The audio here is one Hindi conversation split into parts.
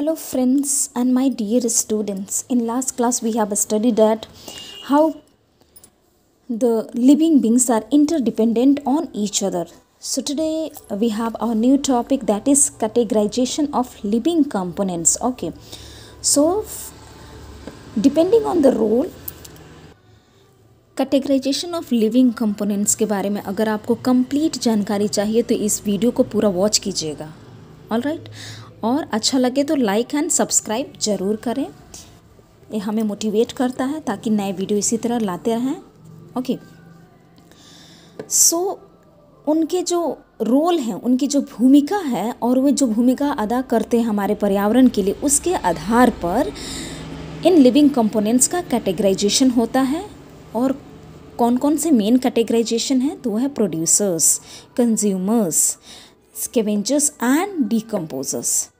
hello friends and my dear students in last class we have studied that how the living beings are interdependent on each other so today we have our new topic that is categorization of living components okay so depending on the role categorisation of living components के बारे में अगर आपको कंप्लीट जानकारी चाहिए तो इस वीडियो को पूरा वॉच कीजिएगा ऑल राइट right? और अच्छा लगे तो लाइक एंड सब्सक्राइब ज़रूर करें ये हमें मोटिवेट करता है ताकि नए वीडियो इसी तरह लाते रहें ओके सो उनके जो रोल हैं उनकी जो भूमिका है और वे जो भूमिका अदा करते हैं हमारे पर्यावरण के लिए उसके आधार पर इन लिविंग कंपोनेंट्स का कैटेगराइजेशन होता है और कौन कौन से मेन कैटेगराइजेशन है तो वह है producers consumers scavengers and decomposers.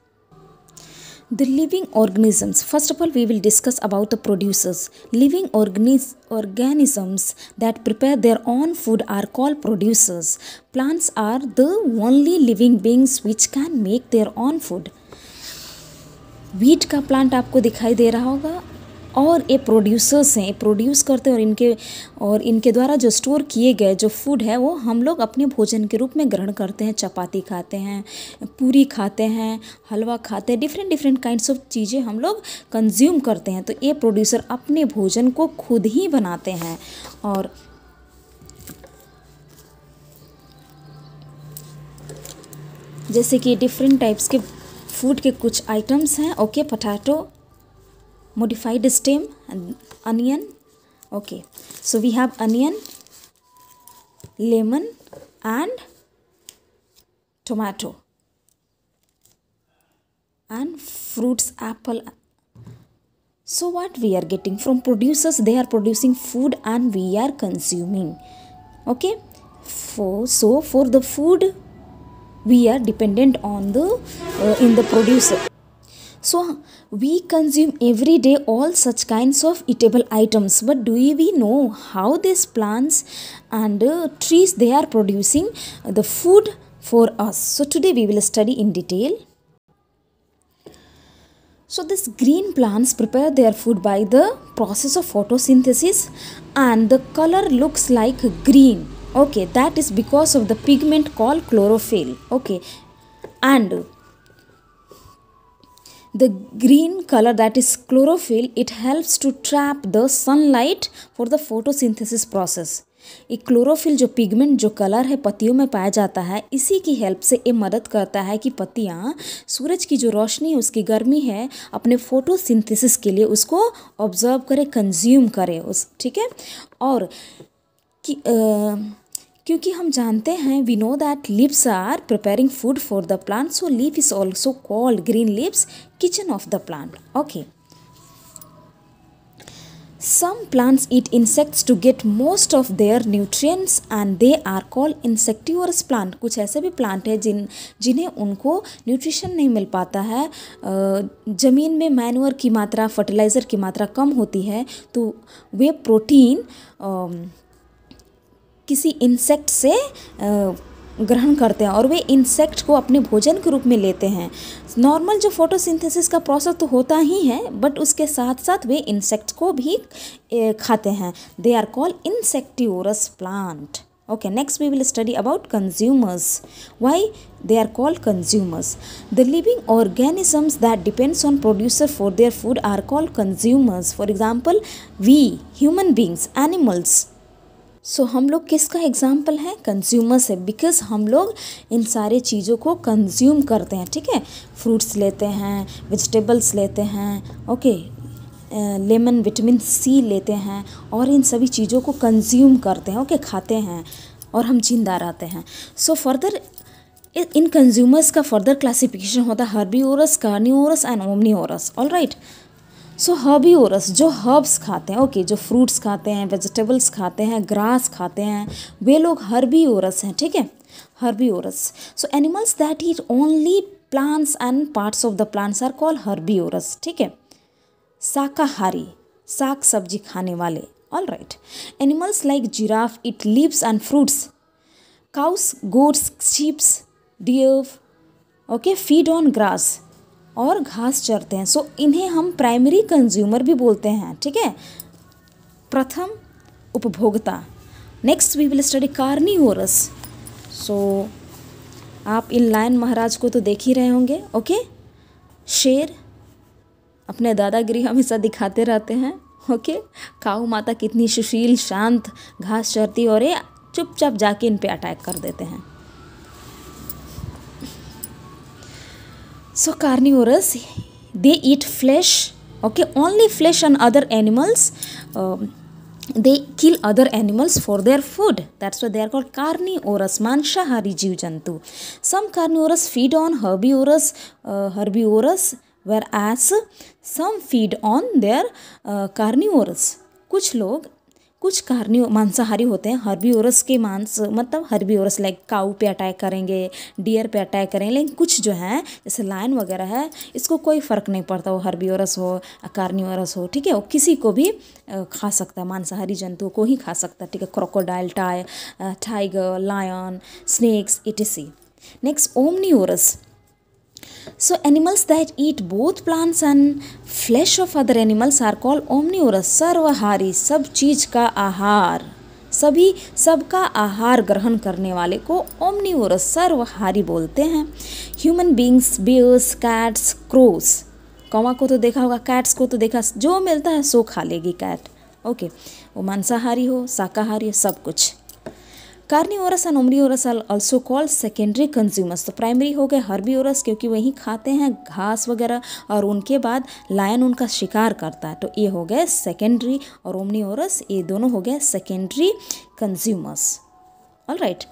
The living organisms. First of all, we will discuss about the producers. Living organi organisms that prepare their own food are called producers. Plants are the only living beings which can make their own food. wheat ka plant aapko dikhai de raha hoga और ये प्रोड्यूसर्स हैं ये प्रोड्यूस करते हैं और इनके और इनके द्वारा जो स्टोर किए गए जो फूड है वो हम लोग अपने भोजन के रूप में ग्रहण करते हैं चपाती खाते हैं पूरी खाते हैं हलवा खाते हैं डिफरेंट डिफरेंट काइंड्स ऑफ चीज़ें हम लोग कंज्यूम करते हैं तो ये प्रोड्यूसर अपने भोजन को खुद ही बनाते हैं और जैसे कि डिफरेंट टाइप्स के फूड के कुछ आइटम्स हैं okay potato modified stem and onion okay so we have onion lemon and tomato and fruits apple so what we are getting from producers they are producing food and we are consuming okay for so for the food we are dependent on the uh, in the producer so we consume every day all such kinds of eatable items but do we know how these plants and uh, trees they are producing the food for us. So today we will study in detail. So these green plants prepare their food by the process of photosynthesis and the color looks like green. Okay, that is because of the pigment called chlorophyll. Okay, and The green color that is chlorophyll, it helps to trap the sunlight for the photosynthesis process. ये क्लोरोफिल जो पिगमेंट जो कलर है पत्तियों में पाया जाता है इसी की हेल्प से ये मदद करता है कि पत्तियाँ सूरज की जो रोशनी है उसकी गर्मी है अपने फोटोसिंथेसिस के लिए उसको ऑब्जर्व करे कंज्यूम करे उस ठीक है और कि आ, क्योंकि हम जानते हैं we know that leaves are preparing food for the plant so leaf is also called green leaves kitchen of the plant okay some plants eat insects to get most of their nutrients and they are called insectivorous plant कुछ ऐसे भी प्लांट हैं जिन जिन्हें उनको न्यूट्रिशन नहीं मिल पाता है ज़मीन में मैनुअर की मात्रा फर्टिलाइज़र की मात्रा कम होती है तो वे प्रोटीन किसी इंसेक्ट से ग्रहण करते हैं और वे इंसेक्ट को अपने भोजन के रूप में लेते हैं नॉर्मल जो फोटोसिंथेसिस का प्रोसेस तो होता ही है बट उसके साथ साथ वे इंसेक्ट को भी खाते हैं they are call insectivorous plant okay next we will study about consumers why they are called consumers the living organisms that depends on producer for their food are call consumers for example we human beings animals so so, हम लोग किसका एग्जाम्पल है कंज्यूमर्स है बिकॉज हम लोग इन सारे चीज़ों को कंज्यूम करते हैं ठीक है फ्रूट्स लेते हैं वेजिटेबल्स लेते हैं ओके लेमन विटामिन सी लेते हैं और इन सभी चीज़ों को कंज्यूम करते हैं ओके okay, खाते हैं और हम जिंदा रहते हैं सो फर्दर इन कंज्यूमर्स का फर्दर क्लासिफिकेशन होता है herbivorous carnivorous and omnivorous all right so herbivorous जो हर्ब्स खाते हैं ओके जो फ्रूट्स खाते हैं वेजिटेबल्स खाते हैं ग्रास खाते हैं वे लोग हर्बी ओरस हैं ठीक है herbivores so animals that is only plants and parts of the plants are call herbivores ठीक है शाकाहारी साग सब्जी खाने वाले all right animals like giraffe it leaves and fruits cows goats sheeps deer okay feed on grass और घास चरते हैं सो इन्हें हम प्राइमरी कंज्यूमर भी बोलते हैं ठीक है प्रथम उपभोक्ता next we will study carnivores so आप इन लायन महाराज को तो देख ही रहे होंगे ओके शेर अपने दादागिरी हमेशा दिखाते रहते हैं ओके काऊ माता कितनी सुशील शांत घास चरती और ये चुपचाप जाके इन पे अटैक कर देते हैं So carnivores, they eat flesh, okay, only flesh and other animals. Um, they kill other animals for their food. That's why they are called carnivorous, manshahari jeev jantu Some carnivores feed on herbivorous, uh, herbivorous, whereas some feed on their uh, carnivores. कुछ लोग कुछ कार्नियो मांसाहारी होते हैं हर्बीओरस के मांस मतलब हर्बीओरस लाइक काऊ पे अटैक करेंगे डियर पे अटैक करेंगे लेकिन कुछ जो है जैसे लायन वगैरह है इसको कोई फ़र्क नहीं पड़ता वो हर्बीओरस हो कार्नियोरस हो ठीक है वो किसी को भी खा सकता है मांसाहारी जंतुओं को ही खा सकता है ठीक है क्रोकोडाइल टाइ tiger lion snakes eat next omnivores So animals that eat both plants and flesh of other animals are called omnivorous, सर्वहारी सब चीज का आहार सभी सबका आहार ग्रहण करने वाले को ओमनीवोरस सर्वहारी बोलते हैं human beings bears cats crows कौवा को तो देखा होगा कैट्स को तो देखा जो मिलता है सो खा लेगी कैट ओके वो मांसाहारी हो शाकाहारी हो सब कुछ carnivores and omnivores are also called secondary consumers तो प्राइमरी हो गए हर्बीवोरस क्योंकि वही खाते हैं घास वगैरह और उनके बाद लायन उनका शिकार करता है तो ये हो गए सेकेंडरी और ओमनीवोरस ये दोनों हो गए सेकेंडरी कंज्यूमर्स ऑल राइट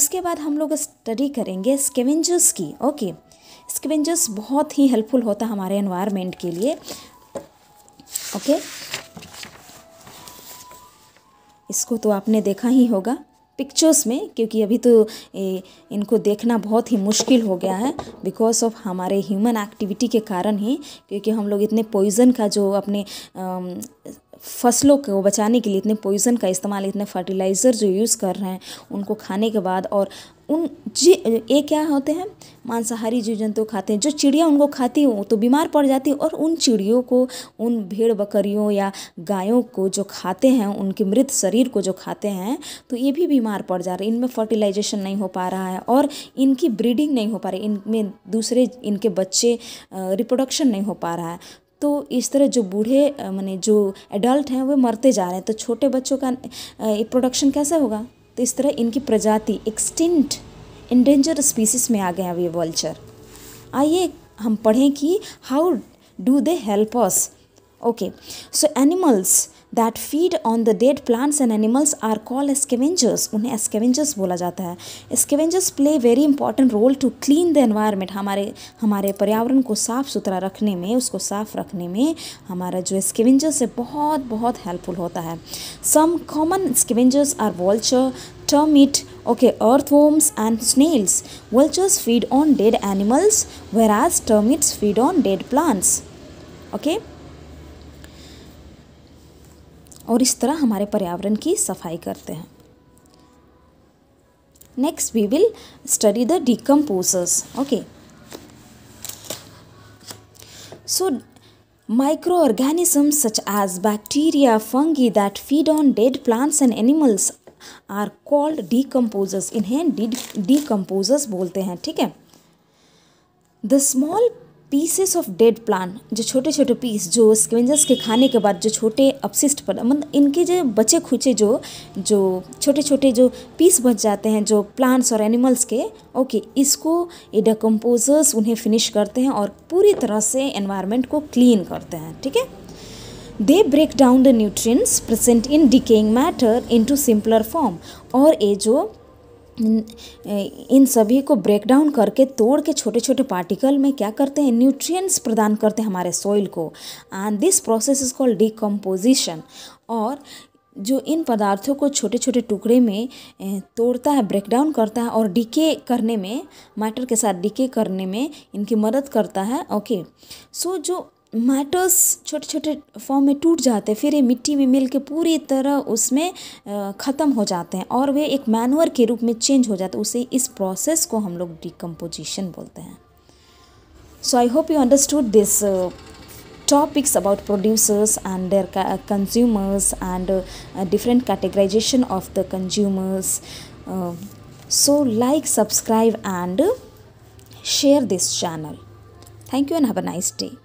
उसके बाद हम लोग स्टडी करेंगे स्केवेंजर्स की ओके स्केवेंजर्स बहुत ही हेल्पफुल होता है हमारे एनवायरमेंट के लिए ओके इसको तो आपने देखा ही होगा पिक्चर्स में क्योंकि अभी तो ए, इनको देखना बहुत ही मुश्किल हो गया है बिकॉज ऑफ हमारे ह्यूमन एक्टिविटी के कारण ही क्योंकि हम लोग इतने पॉइज़न का जो अपने आ, फसलों को बचाने के लिए इतने पॉइज़न का इस्तेमाल इतने फर्टिलाइज़र जो यूज़ कर रहे हैं उनको खाने के बाद और उन जी ये क्या होते हैं मांसाहारी जीव जंतु खाते हैं जो चिड़िया उनको खाती हो तो बीमार पड़ जाती है और उन चिड़ियों को उन भेड़ बकरियों या गायों को जो खाते हैं उनके मृत शरीर को जो खाते हैं तो ये भी बीमार पड़ जा रहे हैं इनमें फर्टिलाइजेशन नहीं हो पा रहा है और इनकी ब्रीडिंग नहीं हो पा रही इनमें दूसरे इनके बच्चे रिप्रोडक्शन नहीं हो पा रहा है तो इस तरह जो बूढ़े माने जो एडल्ट हैं वे मरते जा रहे हैं तो छोटे बच्चों का प्रोडक्शन कैसे होगा तो इस तरह इनकी प्रजाति एक्सटिंट इंडेंजर स्पीसीज में आ गए अब ये वल्चर आइए हम पढ़ें कि how do they help us okay so animals that feed on the dead plants and animals are call scavengers उन्हें स्केवेंजर्स बोला जाता है scavengers play very important role to clean the environment हमारे हमारे पर्यावरण को साफ़ सुथरा रखने में उसको साफ़ रखने में हमारा जो स्केवेंजर्स है बहुत बहुत हेल्पफुल होता है some common scavengers are vulture termite okay termite and snails and feed on dead animals where animals termites feed on dead plants okay okay और इस तरह हमारे पर्यावरण की सफाई करते हैं next we will study the decomposers okay so micro organism such as bacteria fungi that feed on dead plants and animals are called decomposers इन्हें डीकम्पोजर्स बोलते हैं ठीक है the small pieces of dead plants जो छोटे छोटे पीस जो स्क्वेंजर्स के खाने के बाद जो छोटे अपशिष्ट पर मतलब इनके जो बचे खुचे जो जो छोटे छोटे जो पीस बच जाते हैं जो प्लांट्स और एनिमल्स के ओके इसको ये डकम्पोजर्स उन्हें फिनिश करते हैं और पूरी तरह से एनवायरनमेंट को क्लीन करते हैं ठीक है they break down the nutrients present in decaying matter into simpler form और ये जो इन सभी को ब्रेक डाउन करके तोड़ के छोटे छोटे पार्टिकल में क्या करते हैं न्यूट्रिएंट्स प्रदान करते हैं हमारे सॉइल को and this process is called decomposition और जो इन पदार्थों को छोटे छोटे टुकड़े में तोड़ता है ब्रेक डाउन करता है और डीके करने में मैटर के साथ डीके करने में इनकी मदद करता है ओके सो so, जो मैटर्स छोटे छोटे फॉर्म में टूट जाते हैं फिर ये मिट्टी में मिलके पूरी तरह उसमें ख़त्म हो जाते हैं और वे एक मैनुअर के रूप में चेंज हो जाते हैं उसे इस प्रोसेस को हम लोग डिकम्पोजिशन बोलते हैं so I hope you understood this topics about producers and their consumers and different categorization of the consumers so like subscribe and share this channel thank you and have a nice day